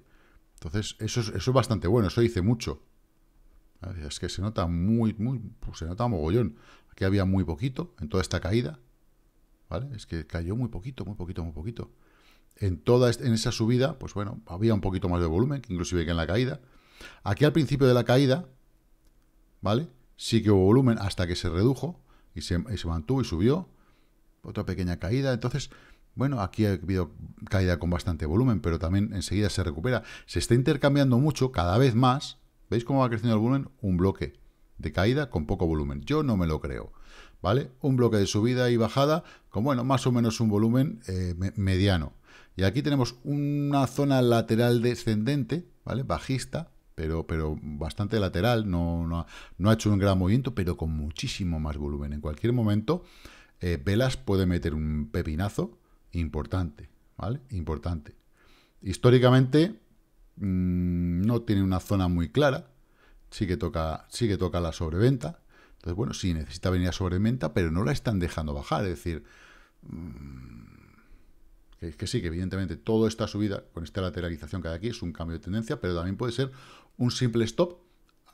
Entonces, eso es, eso es bastante bueno, eso dice mucho. Es que se nota muy, muy, pues se nota mogollón. Aquí había muy poquito en toda esta caída, ¿vale? Es que cayó muy poquito, muy poquito, muy poquito. En toda en esa subida, pues bueno, había un poquito más de volumen, que inclusive que en la caída, Aquí al principio de la caída, ¿vale? Sí que hubo volumen hasta que se redujo y se, mantuvo y subió. Otra pequeña caída. Entonces, bueno, aquí ha habido caída con bastante volumen, pero también enseguida se recupera. Se está intercambiando mucho, cada vez más. ¿Veis cómo va creciendo el volumen? Un bloque de caída con poco volumen. Yo no me lo creo. ¿Vale? Un bloque de subida y bajada con, bueno, más o menos un volumen eh, mediano. Y aquí tenemos una zona lateral descendente, ¿vale? Bajista, pero, pero bastante lateral, no, ha hecho un gran movimiento, pero con muchísimo más volumen. En cualquier momento, eh, Velas puede meter un pepinazo importante, ¿vale? Importante. Históricamente, mm, no tiene una zona muy clara, sí que toca, sí toca la sobreventa. Entonces, bueno, sí necesita venir a sobreventa, pero no la están dejando bajar, es decir... Mm, que, sí, que evidentemente toda esta subida con esta lateralización que hay aquí es un cambio de tendencia, pero también puede ser un simple stop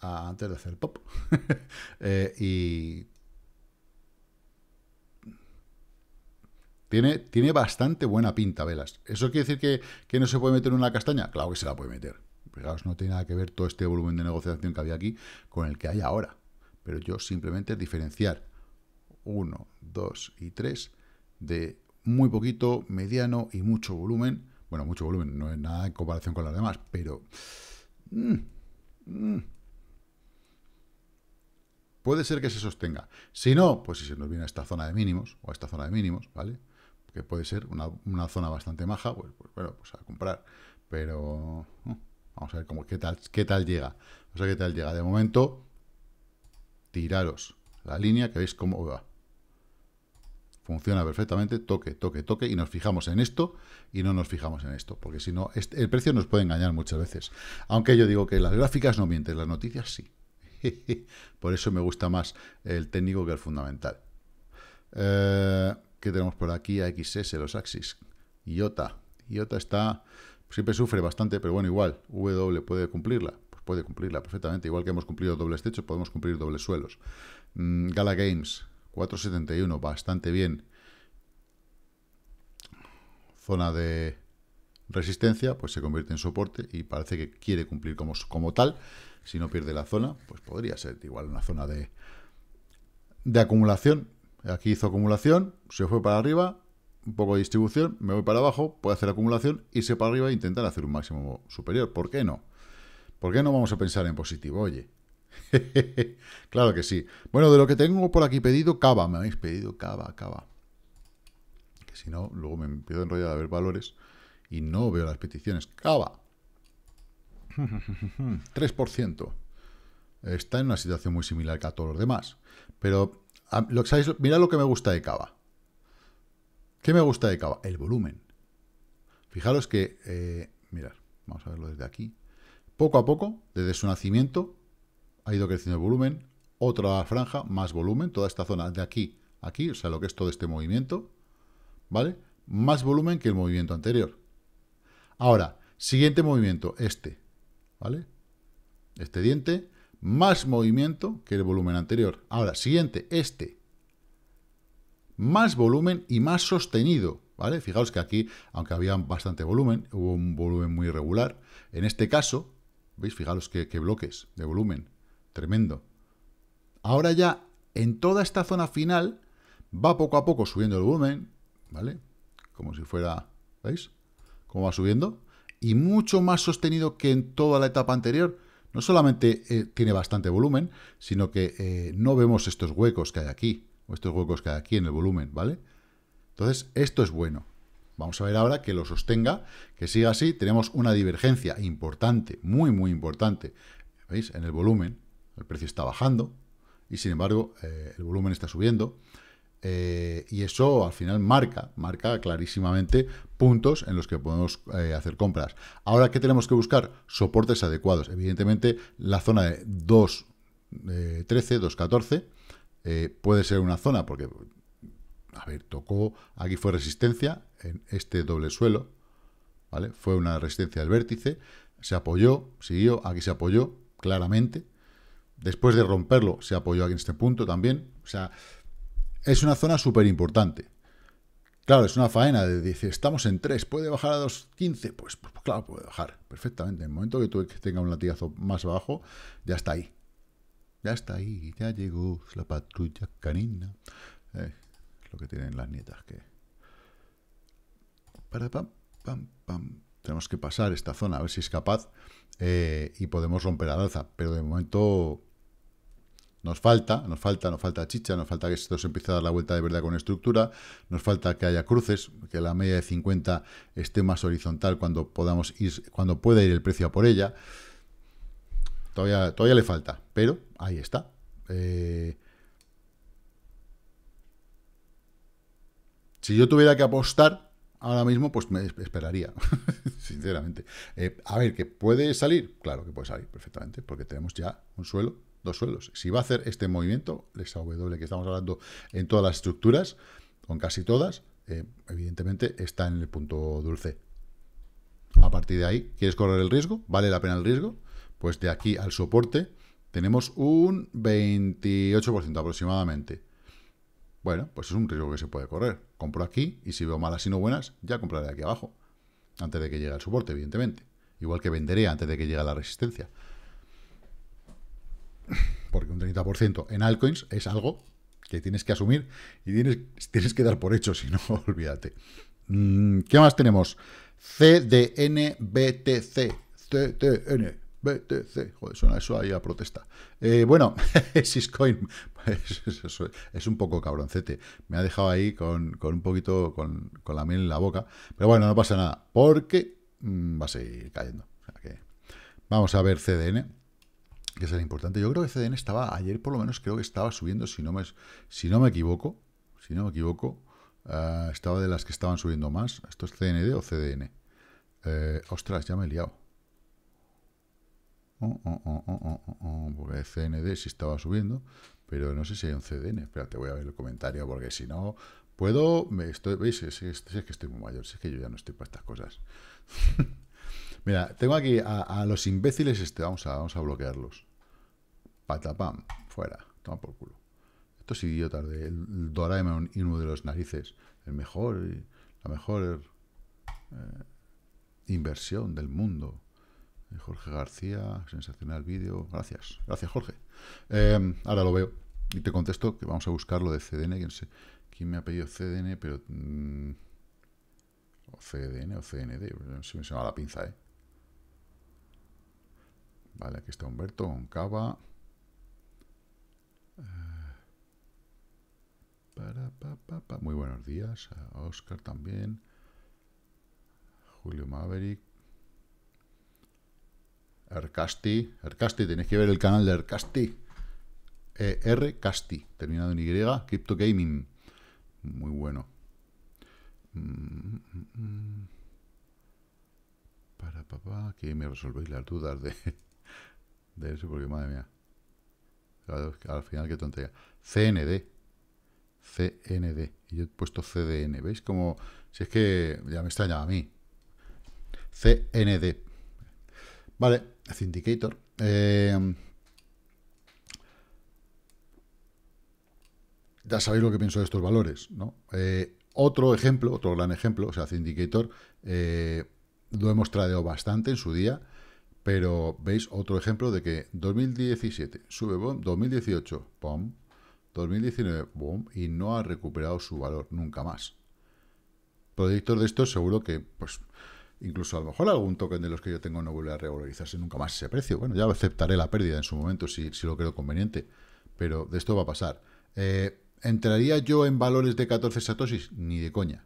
ah, antes de hacer pop. (laughs) Eh, y Tiene, tiene, bastante buena pinta, Velas. ¿Eso quiere decir que, no se puede meter en una castaña? Claro que se la puede meter. Fijaos, no tiene nada que ver todo este volumen de negociación que había aquí con el que hay ahora. Pero yo simplemente diferenciar 1, 2 y 3 de muy poquito, mediano y mucho volumen. Bueno, mucho volumen, no es nada en comparación con las demás, pero... Mm, mm. Puede ser que se sostenga. Si no, pues si se nos viene a esta zona de mínimos, o a esta zona de mínimos, ¿vale? Que puede ser una, zona bastante maja, pues, pues, bueno, pues a comprar. Pero mm, vamos a ver cómo, qué, tal, qué tal llega. Vamos a ver qué tal llega. De momento, tiraros la línea que veis cómo va funciona perfectamente, toque, toque, toque, y nos fijamos en esto y no nos fijamos en esto, porque si no, el precio nos puede engañar muchas veces. Aunque yo digo que las gráficas no mienten, las noticias sí. (laughs) por eso me gusta más el técnico que el fundamental. Eh, ¿Qué tenemos por aquí? AXS, los Axis, IOTA. IOTA está, siempre sufre bastante, pero bueno, igual, W puede cumplirla pues puede cumplirla perfectamente. Igual que hemos cumplido dobles techos, podemos cumplir dobles suelos. Mm, Gala Games, 471, bastante bien. Zona de resistencia, pues se convierte en soporte y parece que quiere cumplir como, como tal. Si no pierde la zona, pues podría ser igual una zona de, de acumulación. Aquí hizo acumulación, se fue para arriba, un poco de distribución, me voy para abajo, puede hacer acumulación, irse para arriba e intentar hacer un máximo superior. ¿Por qué no? ¿Por qué no vamos a pensar en positivo? Oye, (laughs) claro que sí. Bueno, de lo que tengo por aquí pedido, cava. Me habéis pedido cava, cava. Que si no, luego me empiezo a enrollar a ver valores y no veo las peticiones. Cava. 3%. (laughs) Está en una situación muy similar que a todos los demás. Pero, mirad lo que me gusta de cava. ¿Qué me gusta de cava? El volumen. Fijaros que, eh, mirad, vamos a verlo desde aquí. Poco a poco, desde su nacimiento, ha ido creciendo el volumen, otra franja, más volumen, toda esta zona de aquí aquí, o sea, lo que es todo este movimiento, ¿vale? Más volumen que el movimiento anterior. Ahora, siguiente movimiento, este, ¿vale? Este diente, más movimiento que el volumen anterior. Ahora, siguiente, este. Más volumen y más sostenido, ¿vale? Fijaos que aquí, aunque había bastante volumen, hubo un volumen muy irregular. En este caso, ¿veis? Fijaros qué, bloques de volumen. Tremendo. Ahora ya, en toda esta zona final, va poco a poco subiendo el volumen, ¿vale? Como si fuera, ¿veis? Como va subiendo. Y mucho más sostenido que en toda la etapa anterior. No solamente eh, tiene bastante volumen, sino que eh, no vemos estos huecos que hay aquí, o estos huecos que hay aquí en el volumen, ¿vale? Entonces, esto es bueno. Vamos a ver ahora que lo sostenga, que siga así. Tenemos una divergencia importante, muy, muy importante, ¿veis? En el volumen, el precio está bajando y sin embargo eh, el volumen está subiendo. Eh, y eso al final marca, marca clarísimamente puntos en los que podemos eh, hacer compras. Ahora, ¿qué tenemos que buscar? Soportes adecuados. Evidentemente, la zona de 2.13, 2.14 puede ser una zona porque, a ver, tocó, aquí fue resistencia en este doble suelo, ¿vale? Fue una resistencia al vértice, se apoyó, siguió, aquí se apoyó claramente, Después de romperlo, se apoyó aquí en este punto también. O sea, es una zona súper importante. Claro, es una faena de decir, estamos en 3, ¿puede bajar a 2.15? Pues, pues, pues, claro, puede bajar perfectamente. En el momento que tú tenga un latigazo más bajo, ya está ahí. Ya está ahí, ya llegó la patrulla canina. Eh, lo que tienen las nietas que... Para pam, pam, pam, tenemos que pasar esta zona, a ver si es capaz. Eh, y podemos romper la alza. Pero de momento nos falta, nos falta, nos falta chicha, nos falta que esto se empiece a dar la vuelta de verdad con estructura, nos falta que haya cruces, que la media de 50 esté más horizontal cuando podamos ir, cuando pueda ir el precio a por ella. Todavía, le falta, pero ahí está. Eh, si yo tuviera que apostar, ahora mismo pues me esperaría, (laughs) sinceramente. Eh, a ver, ¿que puede salir? Claro que puede salir perfectamente, porque tenemos ya un suelo, dos suelos. Si va a hacer este movimiento, esa W que estamos hablando en todas las estructuras, con casi todas, eh, evidentemente está en el punto dulce. A partir de ahí, ¿quieres correr el riesgo? ¿Vale la pena el riesgo? Pues de aquí al soporte tenemos un 28% aproximadamente. Bueno, pues es un riesgo que se puede correr. Compro aquí y si veo malas y no buenas, ya compraré aquí abajo. Antes de que llegue el soporte, evidentemente. Igual que venderé antes de que llegue la resistencia. Porque un 30% en altcoins es algo que tienes que asumir y tienes, tienes que dar por hecho, si no, (laughs) olvídate. Mm, ¿Qué más tenemos? CDNBTC. CDNBTC. Joder, suena eso ahí a protesta. Eh, bueno, Syscoin (laughs) (laughs) es, un poco cabroncete. Me ha dejado ahí con, un poquito, con, la miel en la boca. Pero bueno, no pasa nada, porque mm, va a seguir cayendo. vamos a ver CDN, que es el importante. Yo creo que CDN estaba, ayer por lo menos creo que estaba subiendo, si no me, si no me equivoco, si no me equivoco, eh, estaba de las que estaban subiendo más. ¿Esto es CND o CDN? Eh, ostras, ya me he liado. Oh, oh, oh, porque CND sí estaba subiendo pero no sé si hay un CDN. Espérate, voy a ver el comentario porque si no puedo. Me estoy, ¿Veis? Es, que estoy muy mayor, es que yo ya no estoy para estas cosas. (laughs) Mira, tengo aquí a, los imbéciles este. Vamos a, vamos a bloquearlos. Patapam, fuera. Toma por culo. Estos idiotas de el Doraemon y uno de los narices. El mejor, la mejor eh, inversión del mundo. Eh, Jorge García, sensacional vídeo. Gracias, gracias Jorge. Eh, ahora lo veo y te contesto que vamos a buscar lo de CDN. ¿Quién, me ha pedido CDN? Pero... Mm, o CDN o CND, se me se la pinza, ¿eh? Vale, aquí está Humberto, Cava. Eh, Muy buenos días a Oscar también. Julio Maverick, Ercasti, Ercasti, tenéis que ver el canal de Ercasti. E, Rcasti, terminado en Y, Crypto Gaming. Muy bueno. Mm, mm, mm. Para papá, que me resolvéis las dudas de, de eso, porque madre mía. Al final, qué tontería. CND. CND. Y yo he puesto CDN. ¿Veis? Como. Si es que ya me extraña a mí. CND. Vale. Syndicator. Eh, ya sabéis lo que pienso de estos valores, ¿no? Eh, otro ejemplo, otro gran ejemplo, o sea, Syndicator, eh, lo hemos tradeado bastante en su día, pero veis otro ejemplo de que 2017 sube, 2018, pum. 2019, boom, y no ha recuperado su valor nunca más. Proyectos de estos seguro que, pues, Incluso a lo mejor algún token de los que yo tengo no vuelve a regularizarse nunca más ese precio. Bueno, ya aceptaré la pérdida en su momento si, lo creo conveniente, pero de esto va a pasar. Eh, ¿Entraría yo en valores de 14 satosis? Ni de coña.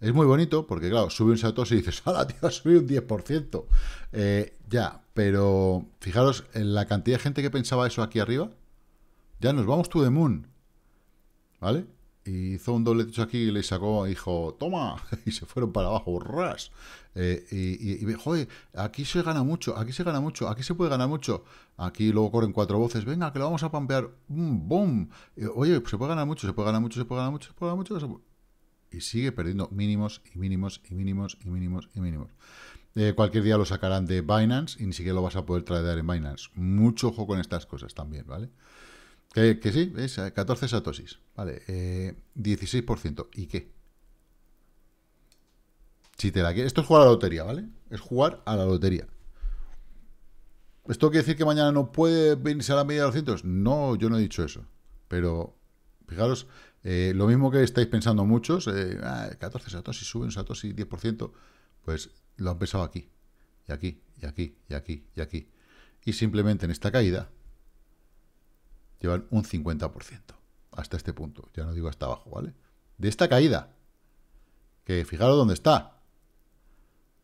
Es muy bonito porque, claro, sube un satosis y dices, (laughs) ¡hala, tío, ha subido un 10%! Eh, ya, pero fijaros en la cantidad de gente que pensaba eso aquí arriba. Ya nos vamos to the moon. ¿Vale? hizo un doble techo aquí y le sacó, dijo, toma, (laughs) y se fueron para abajo, ras. Eh, y, y, joder, aquí se gana mucho, aquí se gana mucho, aquí se puede ganar mucho. Aquí luego corren cuatro voces, venga, que lo vamos a pampear, mm, boom, boom. Eh, oye, se puede ganar mucho, se puede ganar mucho, se puede ganar mucho, se puede ganar mucho. Y sigue perdiendo mínimos y mínimos y mínimos y mínimos y mínimos. Eh, cualquier día lo sacarán de Binance y ni siquiera lo vas a poder traer en Binance. Mucho ojo con estas cosas también, ¿vale? vale que, sí, es 14 eh, satosis. Vale, 16%. Eh, ¿Y qué? Si te la Esto es jugar a la lotería, ¿vale? Es jugar a la lotería. ¿Esto quiere decir que mañana no puede venirse a la media de cientos? No, yo no he dicho eso. Pero, fijaros, eh, lo mismo que estáis pensando muchos, 14 ah, satosis, suben satosis 10%, pues lo han pensado aquí, y aquí, y aquí, y aquí, y aquí. Y simplemente en esta caída llevan un 50%. Hasta este punto, ya no digo hasta abajo, ¿vale? De esta caída, que fijaros dónde está,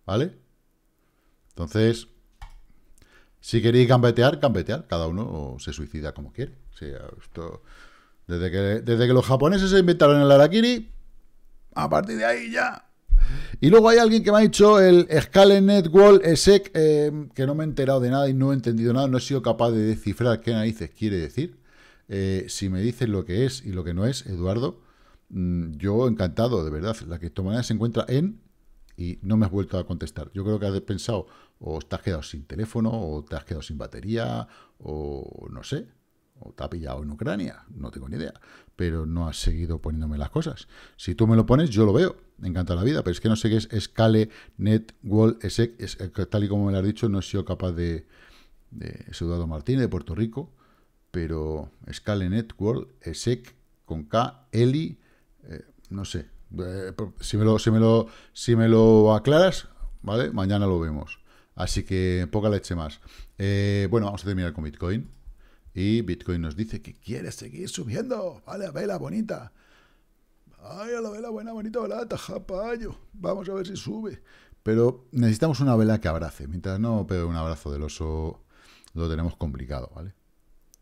¿vale? Entonces, si queréis gambetear, gambetear, cada uno se suicida como quiere. desde, que, desde que los japoneses se inventaron el arakiri a partir de ahí ya y luego hay alguien que me ha dicho el Scale Network ESEC, eh, que no me he enterado de nada y no he entendido nada, no he sido capaz de descifrar qué narices quiere decir. Eh, si me dices lo que es y lo que no es, Eduardo, mm, yo encantado, de verdad. La que criptomoneda se encuentra en y no me has vuelto a contestar. Yo creo que has pensado, o te has quedado sin teléfono, o te has quedado sin batería, o no sé, o te ha pillado en Ucrania, no tengo ni idea, pero no has seguido poniéndome las cosas. Si tú me lo pones, yo lo veo, me encanta la vida, pero es que no sé qué es Scale, Net, Wall, ESEC, es, tal y como me lo has dicho, no he sido capaz de, de Eduardo Martínez de Puerto Rico, pero Scale Network, ESEC con K, ELI, eh, no sé. Eh, si, me lo, si, me lo, si me lo aclaras, ¿vale? Mañana lo vemos. Así que poca leche más. Eh, bueno, vamos a terminar con Bitcoin. Y Bitcoin nos dice que quiere seguir subiendo. Vale, vela bonita. Vaya la vela buena, bonita, japa, japayo. Vamos a ver si sube. Pero necesitamos una vela que abrace. Mientras no pegue un abrazo del oso, lo tenemos complicado, ¿vale?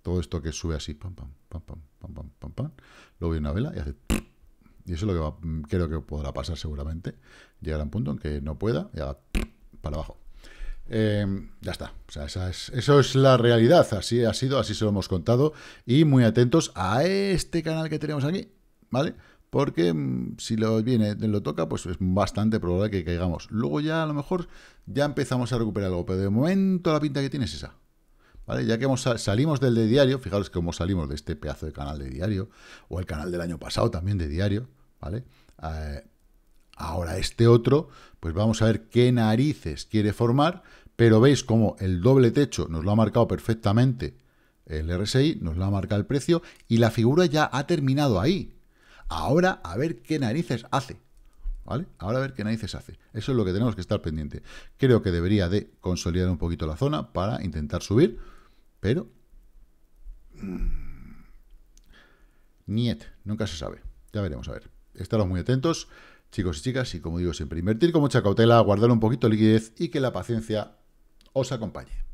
todo esto que sube así, pam, pam, pam, pam, pam, pam, luego una vela y hace... Y eso es lo que creo que podrá pasar seguramente. Llegará un punto en que no pueda y haga para abajo. Eh, ya está. eso es la realidad. Así ha sido, así se lo hemos contado. Y muy atentos a este canal que tenemos aquí, ¿vale? Porque mm, si lo viene, lo toca, pues es bastante probable que caigamos. Luego ya a lo mejor ya empezamos a recuperar algo, pero de momento la pinta que tiene es esa. Ya que salimos del de diario, fijaros cómo salimos de este pedazo de canal de diario, o el canal del año pasado también de diario, ¿vale? Eh, ahora este otro, pues vamos a ver qué narices quiere formar, pero veis cómo el doble techo nos lo ha marcado perfectamente el RSI, nos lo ha marcado el precio, y la figura ya ha terminado ahí. Ahora a ver qué narices hace. ¿Vale? Ahora a ver qué narices hace. Eso es lo que tenemos que estar pendiente. Creo que debería de consolidar un poquito la zona para intentar subir. Pero... Mm, niet, nunca se sabe. Ya veremos, a ver. Estaros muy atentos, chicos y chicas, y como digo siempre, invertir con mucha cautela, guardar un poquito de liquidez y que la paciencia os acompañe.